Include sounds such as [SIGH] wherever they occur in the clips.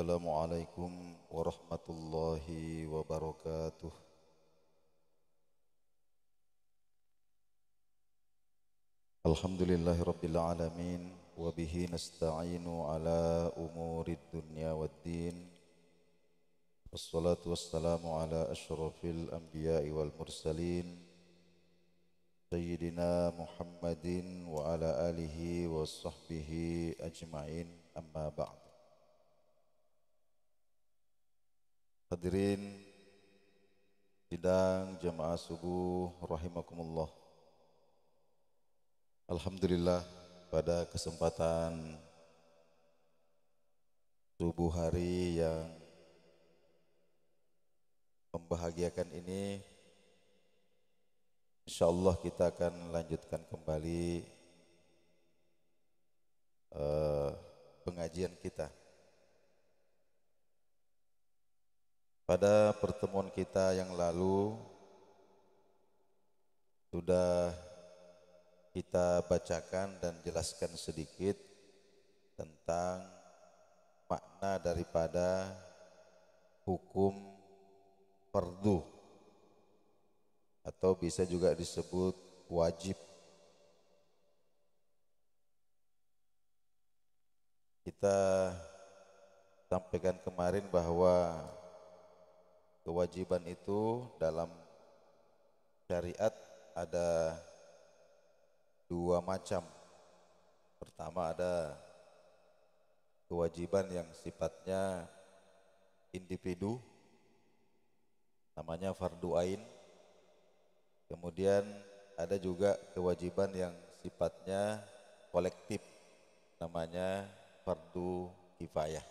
Assalamualaikum warahmatullahi wabarakatuh. Alhamdulillahirabbil alamin wa bihi nasta'inu ala umurid dunya waddin. Wassalatu wassalamu ala asyrafil anbiya'i wal mursalin. Sayyidina Muhammadin wa ala alihi wa sahbihi ajma'in amma ba'd Hadirin sidang jemaah subuh rahimakumullah. Alhamdulillah pada kesempatan subuh hari yang membahagiakan ini insyaallah kita akan lanjutkan kembali uh, pengajian kita. Pada pertemuan kita yang lalu sudah kita bacakan dan jelaskan sedikit tentang makna daripada hukum perdu atau bisa juga disebut wajib. Kita sampaikan kemarin bahwa kewajiban itu dalam syariat ada dua macam. Pertama ada kewajiban yang sifatnya individu namanya fardu ain. Kemudian ada juga kewajiban yang sifatnya kolektif namanya fardu kifayah.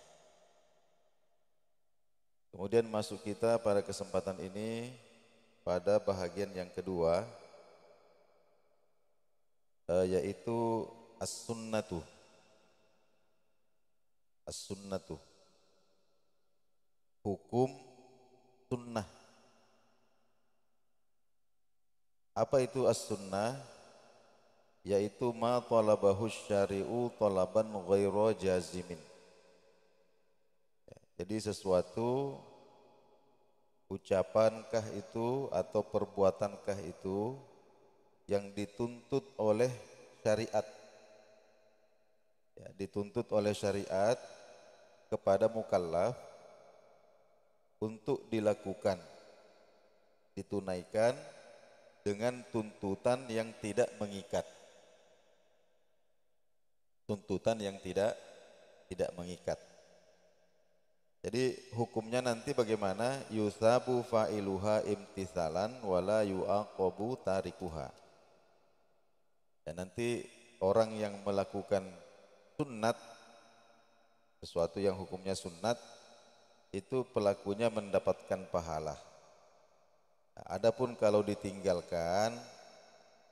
Kemudian masuk kita pada kesempatan ini pada bahagian yang kedua eh, yaitu as-sunnatu. As-sunnatu. Hukum sunnah. Apa itu as-sunnah? yaitu ma talabahu syari'u talaban ghairu jazimin jadi sesuatu ucapankah itu atau perbuatankah itu yang dituntut oleh syariat ya, dituntut oleh syariat kepada mukallaf untuk dilakukan ditunaikan dengan tuntutan yang tidak mengikat tuntutan yang tidak tidak mengikat jadi hukumnya nanti bagaimana? Yusabu fa'iluha imtisalan wala yu'aqabu tarikuha. Dan nanti orang yang melakukan sunat sesuatu yang hukumnya sunat itu pelakunya mendapatkan pahala. Nah, adapun kalau ditinggalkan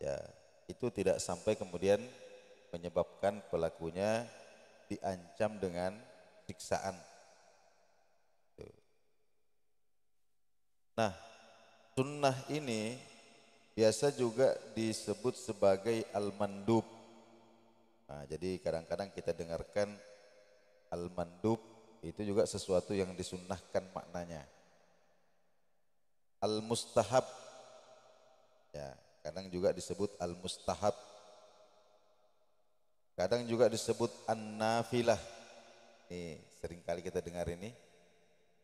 ya itu tidak sampai kemudian menyebabkan pelakunya diancam dengan siksaan Nah, sunnah ini biasa juga disebut sebagai al-mandub. Nah, jadi kadang-kadang kita dengarkan al-mandub itu juga sesuatu yang disunnahkan maknanya. Al-mustahab ya, kadang juga disebut al-mustahab. Kadang juga disebut an-nafilah. Nih, sering kita dengar ini.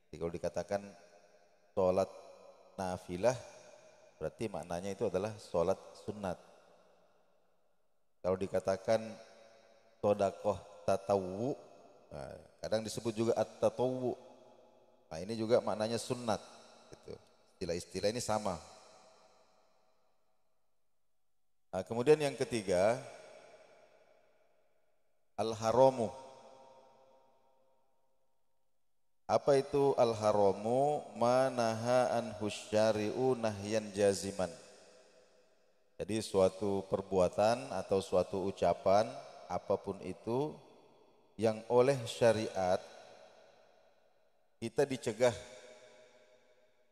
Jadi kalau dikatakan sholat nafilah berarti maknanya itu adalah sholat sunat. Kalau dikatakan sodakoh tatawu, nah, kadang disebut juga at-tatawu. Nah ini juga maknanya sunat. Gitu. Istilah-istilah ini sama. Nah, kemudian yang ketiga, al Apa itu al-haramu manaha an husyari'u nahyan jaziman. Jadi suatu perbuatan atau suatu ucapan apapun itu yang oleh syariat kita dicegah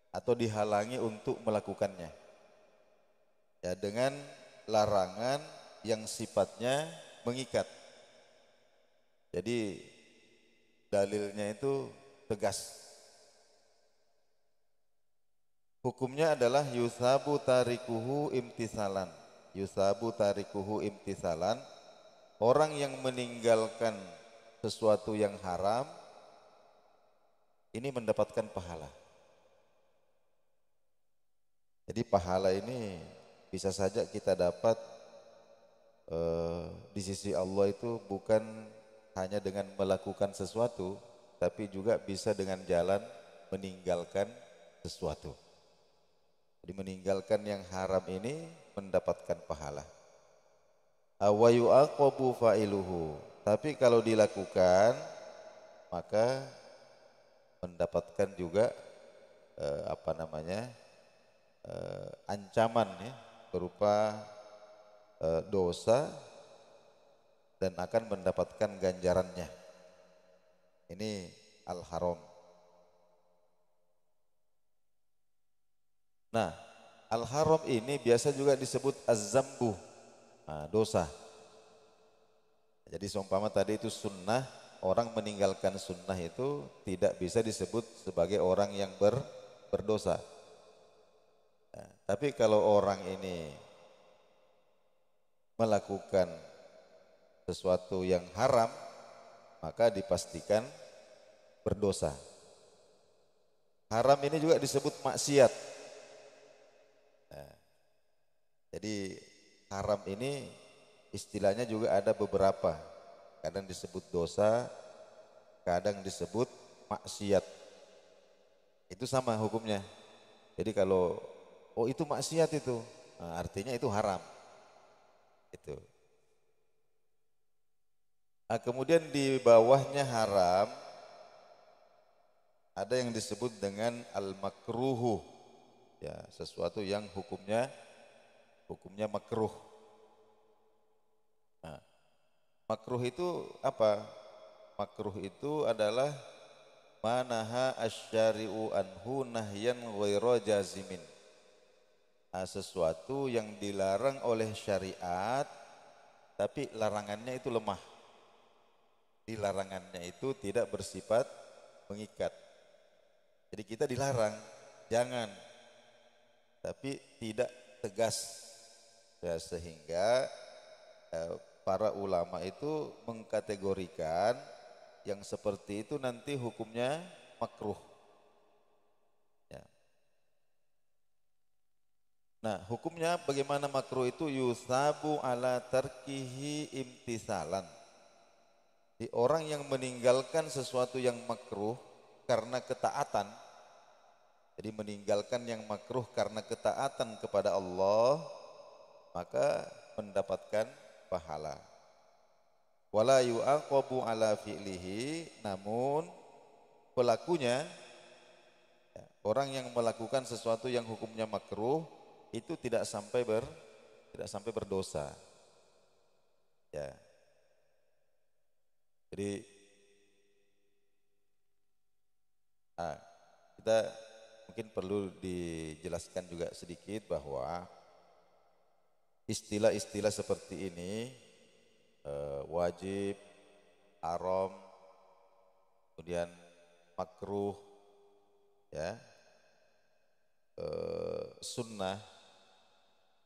atau dihalangi untuk melakukannya. Ya, dengan larangan yang sifatnya mengikat. Jadi dalilnya itu tegas. Hukumnya adalah yusabu tarikuhu imtisalan. Yusabu tarikuhu imtisalan. Orang yang meninggalkan sesuatu yang haram ini mendapatkan pahala. Jadi pahala ini bisa saja kita dapat eh, di sisi Allah itu bukan hanya dengan melakukan sesuatu, tapi juga bisa dengan jalan meninggalkan sesuatu. Jadi meninggalkan yang haram ini mendapatkan pahala. Wa fa'iluhu. Tapi kalau dilakukan maka mendapatkan juga eh, apa namanya? eh, ancaman ya berupa eh, dosa dan akan mendapatkan ganjarannya. Ini Al-Haram. Nah, Al-Haram ini biasa juga disebut Az-Zambu, nah, dosa. Jadi seumpama tadi itu sunnah, orang meninggalkan sunnah itu tidak bisa disebut sebagai orang yang ber, berdosa. Nah, tapi kalau orang ini melakukan sesuatu yang haram, maka dipastikan berdosa. Haram ini juga disebut maksiat. Nah, jadi haram ini istilahnya juga ada beberapa. Kadang disebut dosa, kadang disebut maksiat. Itu sama hukumnya. Jadi kalau oh itu maksiat itu, nah, artinya itu haram. Itu. Nah, kemudian di bawahnya haram ada yang disebut dengan al-makruhu ya sesuatu yang hukumnya hukumnya makruh nah, makruh itu apa makruh itu adalah manaha asyari'u anhu nahyan ghairu jazimin nah, sesuatu yang dilarang oleh syariat tapi larangannya itu lemah Dilarangannya itu tidak bersifat mengikat jadi kita dilarang, jangan. Tapi tidak tegas. Ya, sehingga eh, para ulama itu mengkategorikan yang seperti itu nanti hukumnya makruh. Ya. Nah, hukumnya bagaimana makruh itu yusabu ala tarkihi imtisalan. Di orang yang meninggalkan sesuatu yang makruh karena ketaatan jadi meninggalkan yang makruh karena ketaatan kepada Allah maka mendapatkan pahala wala yu'aqabu ala fi'lihi namun pelakunya ya, orang yang melakukan sesuatu yang hukumnya makruh itu tidak sampai ber tidak sampai berdosa ya jadi Nah, kita mungkin perlu dijelaskan juga sedikit bahwa istilah-istilah seperti ini eh, wajib, arom, kemudian makruh, ya, eh, sunnah.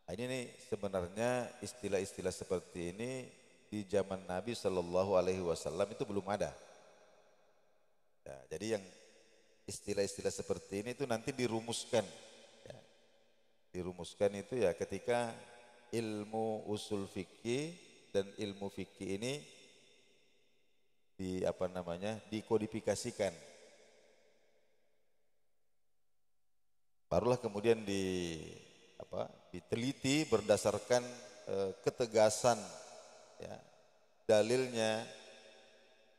Nah, ini nih sebenarnya istilah-istilah seperti ini di zaman Nabi Shallallahu Alaihi Wasallam itu belum ada. Ya, jadi yang istilah-istilah seperti ini itu nanti dirumuskan. Ya. Dirumuskan itu ya ketika ilmu usul fikih dan ilmu fikih ini di apa namanya dikodifikasikan. Barulah kemudian di apa diteliti berdasarkan e, ketegasan ya, dalilnya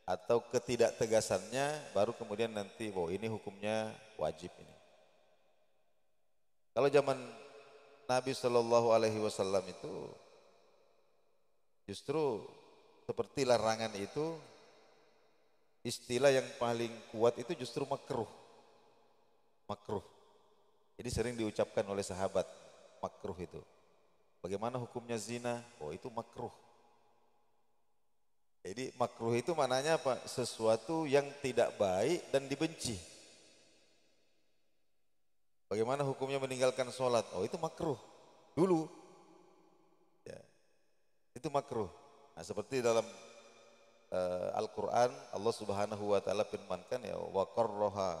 atau ketidaktegasannya baru kemudian nanti oh ini hukumnya wajib ini. Kalau zaman Nabi Shallallahu Alaihi Wasallam itu justru seperti larangan itu istilah yang paling kuat itu justru makruh. Makruh. Jadi sering diucapkan oleh sahabat makruh itu. Bagaimana hukumnya zina? Oh itu makruh. Jadi makruh itu mananya apa? Sesuatu yang tidak baik dan dibenci. Bagaimana hukumnya meninggalkan sholat? Oh itu makruh. Dulu. Ya. Itu makruh. Nah, seperti dalam uh, Al-Quran Allah subhanahu wa ta'ala firmankan ya wa karroha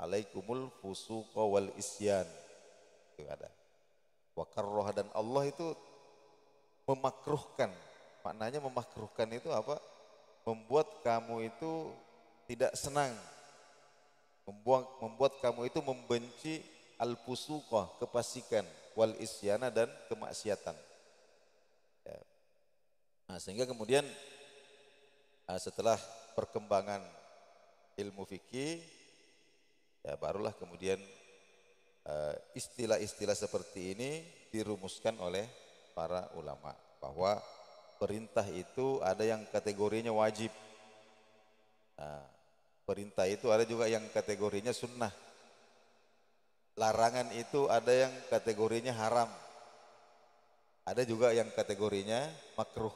alaikumul fusuqa wal isyan itu ada wa qarroha dan Allah itu memakruhkan Maknanya memakruhkan itu apa? Membuat kamu itu tidak senang. Membuat, membuat kamu itu membenci al-fusuqah, kepasikan, wal isyana dan kemaksiatan. Ya. Nah, sehingga kemudian ah, setelah perkembangan ilmu fikih ya barulah kemudian ah, istilah-istilah seperti ini dirumuskan oleh para ulama bahwa perintah itu ada yang kategorinya wajib. Nah, perintah itu ada juga yang kategorinya sunnah. Larangan itu ada yang kategorinya haram. Ada juga yang kategorinya makruh.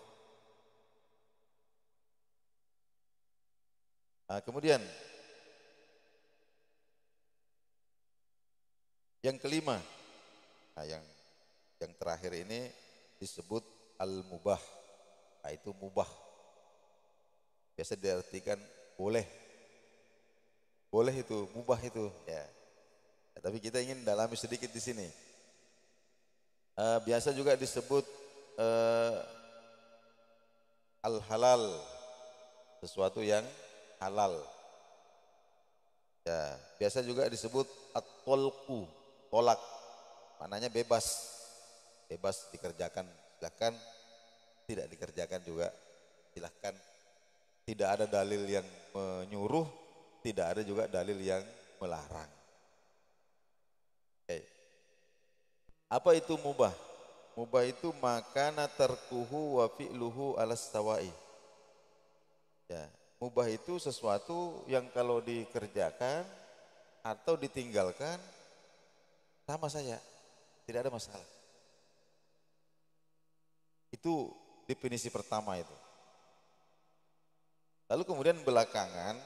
Nah, kemudian yang kelima, nah, yang yang terakhir ini disebut al-mubah nah, itu mubah biasa diartikan boleh boleh itu mubah itu ya nah, tapi kita ingin dalami sedikit di sini uh, biasa juga disebut uh, eh, al halal sesuatu yang halal ya biasa juga disebut at tolak mananya bebas bebas dikerjakan silakan tidak dikerjakan juga silahkan tidak ada dalil yang menyuruh tidak ada juga dalil yang melarang okay. apa itu mubah mubah itu makana terkuhu wa fi'luhu alas tawai ya mubah itu sesuatu yang kalau dikerjakan atau ditinggalkan sama saja tidak ada masalah itu definisi pertama itu. Lalu kemudian belakangan,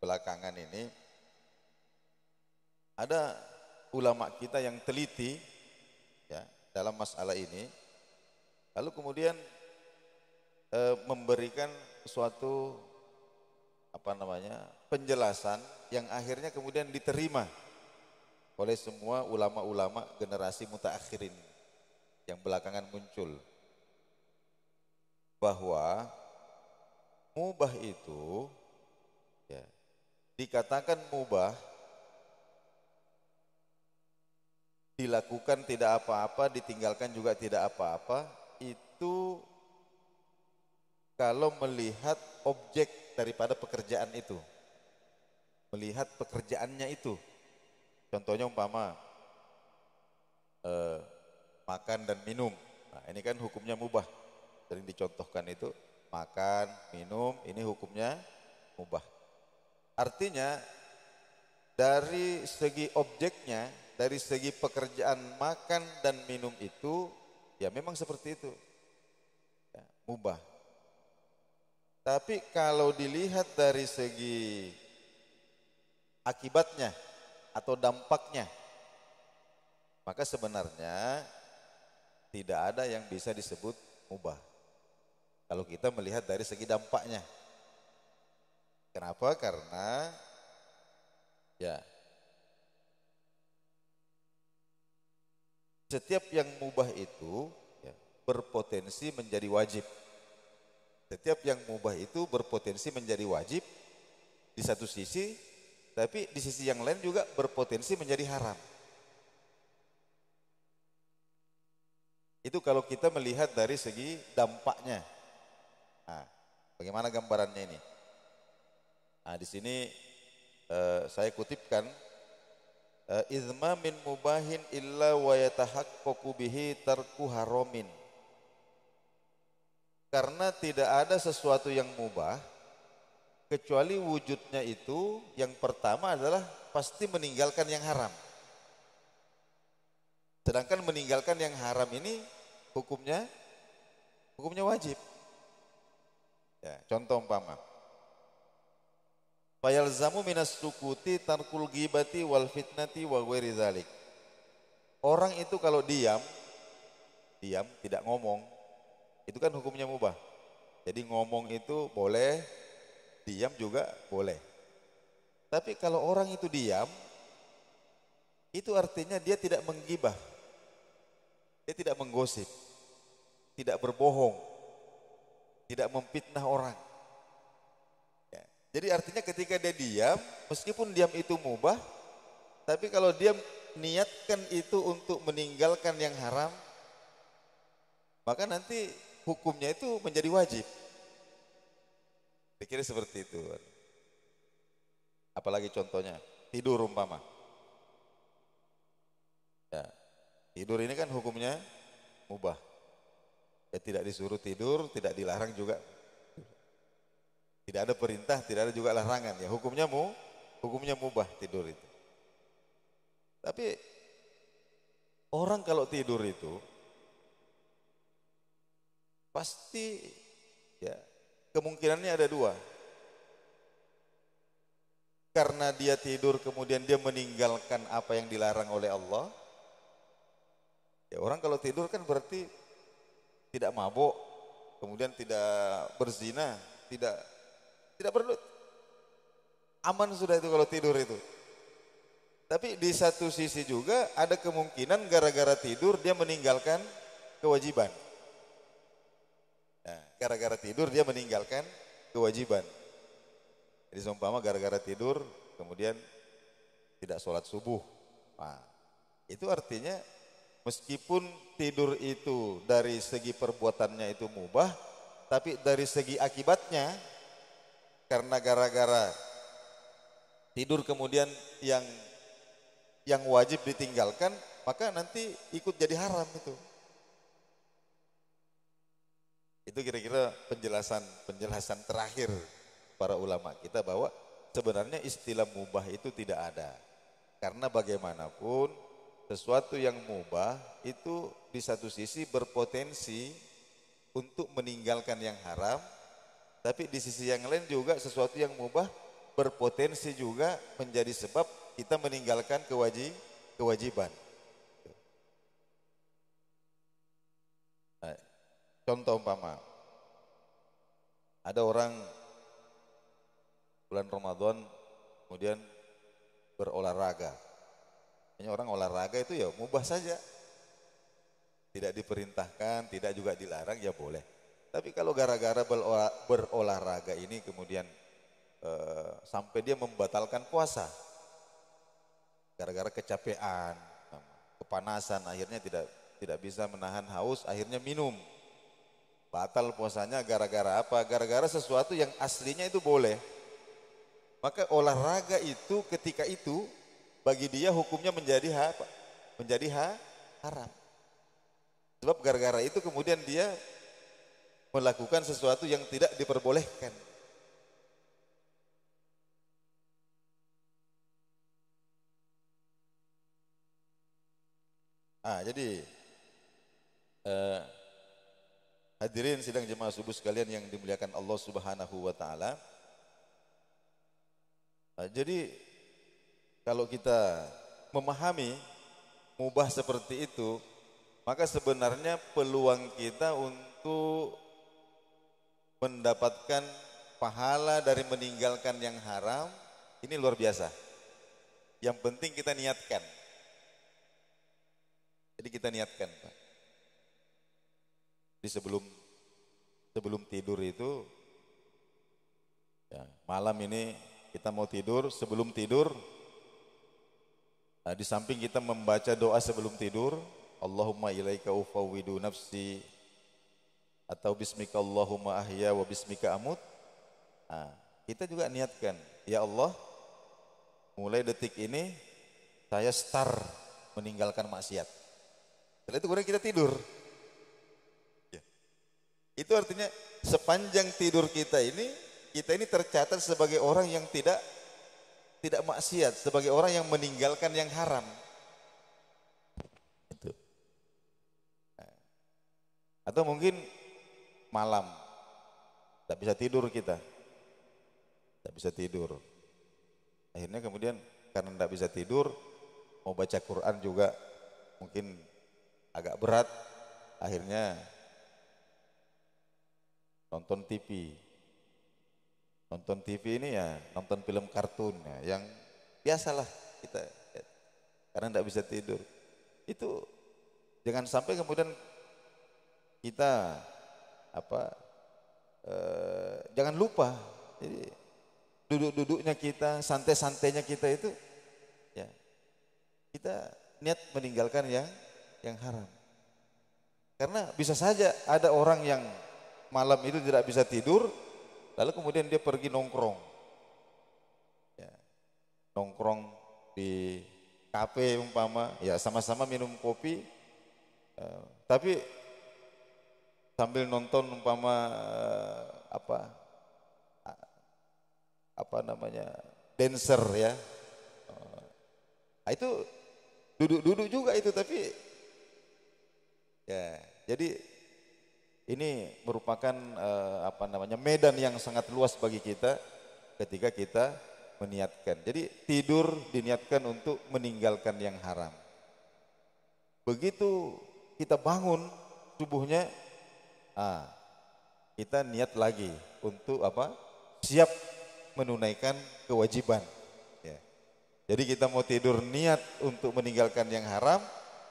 belakangan ini ada ulama kita yang teliti ya, dalam masalah ini. Lalu kemudian e, memberikan suatu apa namanya penjelasan yang akhirnya kemudian diterima oleh semua ulama-ulama generasi mutakhirin ini yang belakangan muncul bahwa mubah itu ya, dikatakan mubah dilakukan tidak apa-apa, ditinggalkan juga tidak apa-apa, itu kalau melihat objek daripada pekerjaan itu. Melihat pekerjaannya itu. Contohnya umpama eh, makan dan minum. Nah, ini kan hukumnya mubah sering dicontohkan itu makan, minum, ini hukumnya mubah. Artinya dari segi objeknya, dari segi pekerjaan makan dan minum itu ya memang seperti itu. Ya, mubah. Tapi kalau dilihat dari segi akibatnya atau dampaknya, maka sebenarnya tidak ada yang bisa disebut mubah. Kalau kita melihat dari segi dampaknya. Kenapa? Karena ya setiap yang mubah itu ya, berpotensi menjadi wajib. Setiap yang mubah itu berpotensi menjadi wajib di satu sisi, tapi di sisi yang lain juga berpotensi menjadi haram. Itu kalau kita melihat dari segi dampaknya. Nah, bagaimana gambarannya ini? Nah, di sini eh, saya kutipkan eh, izma min mubahin illa wa yatahaqqaqu bihi tarku haramin. Karena tidak ada sesuatu yang mubah kecuali wujudnya itu yang pertama adalah pasti meninggalkan yang haram. Sedangkan meninggalkan yang haram ini hukumnya hukumnya wajib. Ya, contoh umpama. Fayalzamu minas sukuti tarkul gibati wal fitnati wa ghairi zalik. Orang itu kalau diam, diam, tidak ngomong, itu kan hukumnya mubah. Jadi ngomong itu boleh, diam juga boleh. Tapi kalau orang itu diam, itu artinya dia tidak menggibah. Dia tidak menggosip, tidak berbohong, tidak memfitnah orang. Ya. Jadi artinya ketika dia diam, meskipun diam itu mubah, tapi kalau dia niatkan itu untuk meninggalkan yang haram, maka nanti hukumnya itu menjadi wajib. Pikirnya seperti itu. Apalagi contohnya, tidur umpama. Ya. Tidur ini kan hukumnya mubah. Ya, tidak disuruh tidur, tidak dilarang juga. Tidak ada perintah, tidak ada juga larangan. Ya hukumnya mu, hukumnya mubah tidur itu. Tapi orang kalau tidur itu pasti ya kemungkinannya ada dua. Karena dia tidur kemudian dia meninggalkan apa yang dilarang oleh Allah. Ya orang kalau tidur kan berarti tidak mabuk, kemudian tidak berzina, tidak tidak perlu aman sudah itu kalau tidur itu. Tapi di satu sisi juga ada kemungkinan gara-gara tidur dia meninggalkan kewajiban. Nah, gara-gara tidur dia meninggalkan kewajiban. Jadi seumpama gara-gara tidur kemudian tidak sholat subuh. Nah, itu artinya Meskipun tidur itu dari segi perbuatannya itu mubah, tapi dari segi akibatnya karena gara-gara tidur kemudian yang yang wajib ditinggalkan, maka nanti ikut jadi haram itu. Itu kira-kira penjelasan penjelasan terakhir para ulama kita bahwa sebenarnya istilah mubah itu tidak ada. Karena bagaimanapun sesuatu yang mubah itu di satu sisi berpotensi untuk meninggalkan yang haram, tapi di sisi yang lain juga sesuatu yang mubah berpotensi juga menjadi sebab kita meninggalkan kewajib, kewajiban. contoh umpama, ada orang bulan Ramadan kemudian berolahraga, hanya orang olahraga itu ya mubah saja. Tidak diperintahkan, tidak juga dilarang, ya boleh. Tapi kalau gara-gara berolahraga ini kemudian eh, sampai dia membatalkan puasa. Gara-gara kecapean, kepanasan, akhirnya tidak tidak bisa menahan haus, akhirnya minum. Batal puasanya gara-gara apa? Gara-gara sesuatu yang aslinya itu boleh. Maka olahraga itu ketika itu bagi dia hukumnya menjadi ha, apa? Menjadi ha, haram. Sebab gara-gara itu kemudian dia melakukan sesuatu yang tidak diperbolehkan. Ah, jadi eh, hadirin sidang jemaah subuh sekalian yang dimuliakan Allah Subhanahu wa taala. Ah, jadi kalau kita memahami mubah seperti itu, maka sebenarnya peluang kita untuk mendapatkan pahala dari meninggalkan yang haram ini luar biasa. Yang penting kita niatkan. Jadi kita niatkan, Pak. Di sebelum sebelum tidur itu ya, malam ini kita mau tidur, sebelum tidur Nah, di samping kita membaca doa sebelum tidur, Allahumma ilaika ufawwidu nafsi atau bismika Allahumma ahya wa bismika amut. Nah, kita juga niatkan, ya Allah, mulai detik ini saya star meninggalkan maksiat. Setelah itu kemudian kita tidur. Ya. Itu artinya sepanjang tidur kita ini, kita ini tercatat sebagai orang yang tidak tidak maksiat sebagai orang yang meninggalkan yang haram. Itu. Atau mungkin malam tak bisa tidur kita. Tak bisa tidur. Akhirnya kemudian karena tidak bisa tidur mau baca Quran juga mungkin agak berat akhirnya nonton TV Nonton TV ini ya nonton film kartun ya, yang biasalah kita ya, karena tidak bisa tidur. Itu jangan sampai kemudian kita apa eh, jangan lupa jadi duduk-duduknya kita santai-santainya kita itu ya kita niat meninggalkan yang yang haram karena bisa saja ada orang yang malam itu tidak bisa tidur Lalu kemudian dia pergi nongkrong. Ya, nongkrong di kafe umpama, ya sama-sama minum kopi. Ya, tapi sambil nonton umpama eh, apa apa namanya dancer ya eh, itu duduk-duduk juga itu tapi ya jadi ini merupakan uh, apa namanya medan yang sangat luas bagi kita ketika kita meniatkan. Jadi tidur diniatkan untuk meninggalkan yang haram. Begitu kita bangun tubuhnya, ah, kita niat lagi untuk apa? Siap menunaikan kewajiban. Ya. Jadi kita mau tidur niat untuk meninggalkan yang haram,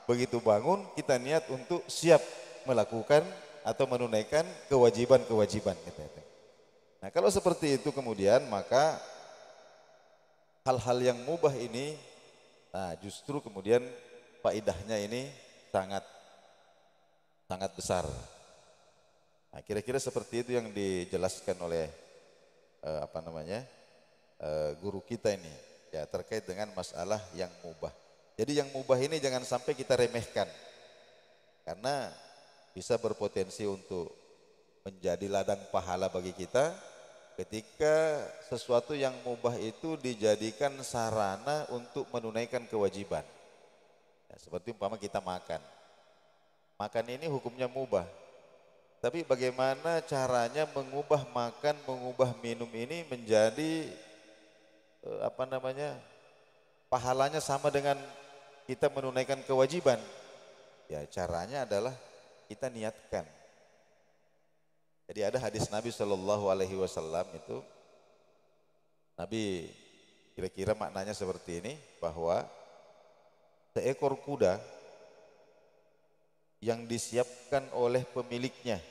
begitu bangun kita niat untuk siap melakukan atau menunaikan kewajiban-kewajiban. Gitu, gitu. Nah kalau seperti itu kemudian maka hal-hal yang mubah ini nah justru kemudian faedahnya ini sangat sangat besar. Nah, kira-kira seperti itu yang dijelaskan oleh eh, apa namanya eh, guru kita ini ya terkait dengan masalah yang mubah. Jadi yang mubah ini jangan sampai kita remehkan karena bisa berpotensi untuk menjadi ladang pahala bagi kita ketika sesuatu yang mubah itu dijadikan sarana untuk menunaikan kewajiban. Ya, seperti umpama kita makan. Makan ini hukumnya mubah. Tapi bagaimana caranya mengubah makan, mengubah minum ini menjadi eh, apa namanya? pahalanya sama dengan kita menunaikan kewajiban. Ya, caranya adalah kita niatkan. Jadi ada hadis Nabi Shallallahu Alaihi Wasallam itu Nabi kira-kira maknanya seperti ini bahwa seekor kuda yang disiapkan oleh pemiliknya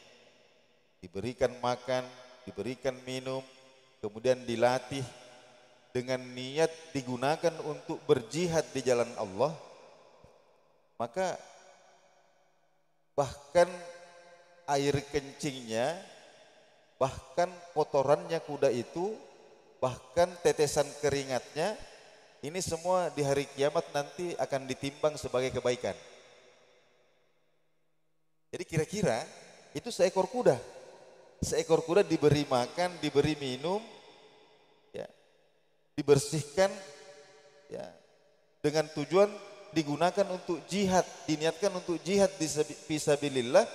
diberikan makan, diberikan minum, kemudian dilatih dengan niat digunakan untuk berjihad di jalan Allah, maka bahkan air kencingnya, bahkan kotorannya kuda itu, bahkan tetesan keringatnya, ini semua di hari kiamat nanti akan ditimbang sebagai kebaikan. Jadi kira-kira itu seekor kuda. Seekor kuda diberi makan, diberi minum, ya, dibersihkan ya, dengan tujuan digunakan untuk jihad, diniatkan untuk jihad fisabilillah,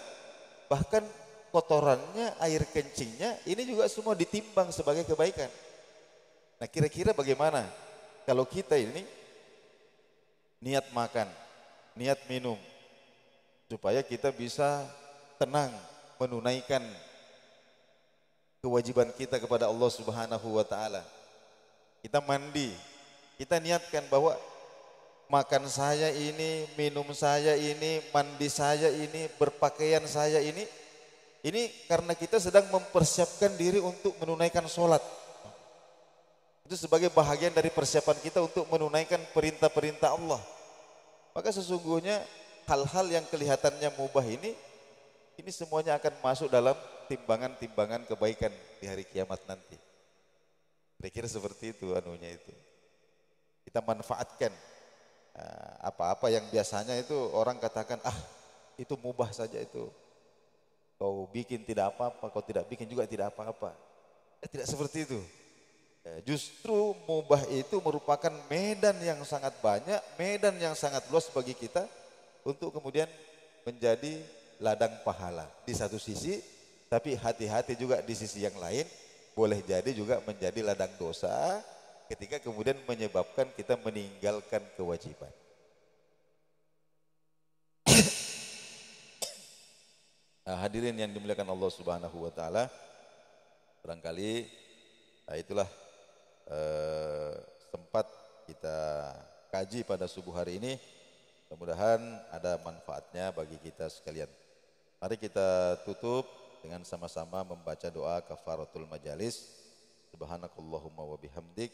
bahkan kotorannya, air kencingnya, ini juga semua ditimbang sebagai kebaikan. Nah kira-kira bagaimana kalau kita ini niat makan, niat minum, supaya kita bisa tenang menunaikan kewajiban kita kepada Allah Subhanahu wa taala. Kita mandi, kita niatkan bahwa makan saya ini, minum saya ini, mandi saya ini, berpakaian saya ini. Ini karena kita sedang mempersiapkan diri untuk menunaikan sholat. Itu sebagai bahagian dari persiapan kita untuk menunaikan perintah-perintah Allah. Maka sesungguhnya hal-hal yang kelihatannya mubah ini, ini semuanya akan masuk dalam timbangan-timbangan kebaikan di hari kiamat nanti. kira seperti itu anunya itu. Kita manfaatkan Eh, apa-apa yang biasanya itu orang katakan ah itu mubah saja itu kau bikin tidak apa-apa kau tidak bikin juga tidak apa-apa eh, tidak seperti itu eh, justru mubah itu merupakan medan yang sangat banyak medan yang sangat luas bagi kita untuk kemudian menjadi ladang pahala di satu sisi tapi hati-hati juga di sisi yang lain boleh jadi juga menjadi ladang dosa ketika kemudian menyebabkan kita meninggalkan kewajiban. [COUGHS] nah, hadirin yang dimuliakan Allah Subhanahu wa taala, barangkali nah itulah eh, sempat kita kaji pada subuh hari ini. Mudah-mudahan ada manfaatnya bagi kita sekalian. Mari kita tutup dengan sama-sama membaca doa kafaratul majalis. Subhanakallahumma wa bihamdik.